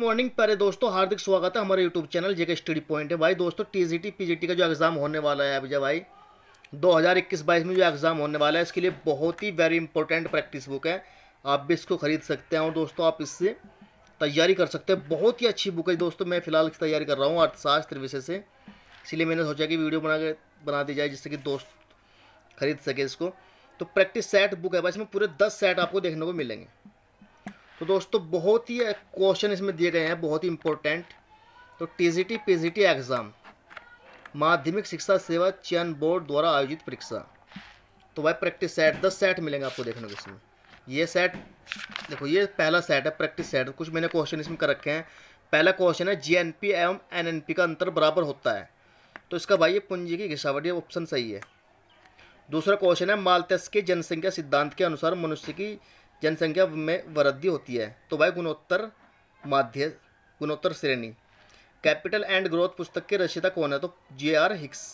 morning प्यारे दोस्तों हार्दिक स्वागत है हमारे YouTube channel JK study point है भाई दोस्तों टीजीटी पीजीटी का जो एग्ज़ाम होने वाला है अभी भाई 2021-22 में जो एग्ज़ाम होने वाला है इसके लिए बहुत ही वेरी इंपॉर्टेंट प्रैक्टिस बुक है आप भी इसको खरीद सकते हैं और दोस्तों आप इससे तैयारी कर सकते हैं बहुत ही अच्छी बुक है दोस्तों मैं फिलहाल इसकी तैयारी कर रहा हूँ अर्थशास्त्र विषय से इसलिए मैंने सोचा कि वीडियो बना के बना दी जाए जिससे कि दोस्त खरीद सके इसको तो प्रैक्टिस सेट बुक है भाई इसमें पूरे दस सेट आपको देखने को मिलेंगे तो दोस्तों बहुत ही क्वेश्चन इसमें दिए गए हैं बहुत ही इम्पोर्टेंट तो टीजीटी पीजीटी एग्ज़ाम माध्यमिक शिक्षा सेवा चयन बोर्ड द्वारा आयोजित परीक्षा तो वह प्रैक्टिस सेट दस सेट मिलेंगे आपको देखने को इसमें ये सेट देखो ये पहला सेट है प्रैक्टिस सेट कुछ मैंने क्वेश्चन इसमें कर रखे हैं पहला क्वेश्चन है जीएनपी एवं एन का अंतर बराबर होता है तो इसका भाई ये पूंजी की घिसावट ये ऑप्शन सही है दूसरा क्वेश्चन है मालतस के जनसंख्या सिद्धांत के अनुसार मनुष्य की जनसंख्या में वृद्धि होती है तो वह गुणोत्तर माध्य गुणोत्तर श्रेणी कैपिटल एंड ग्रोथ पुस्तक के रचयिता कौन है तो जे आर हिक्स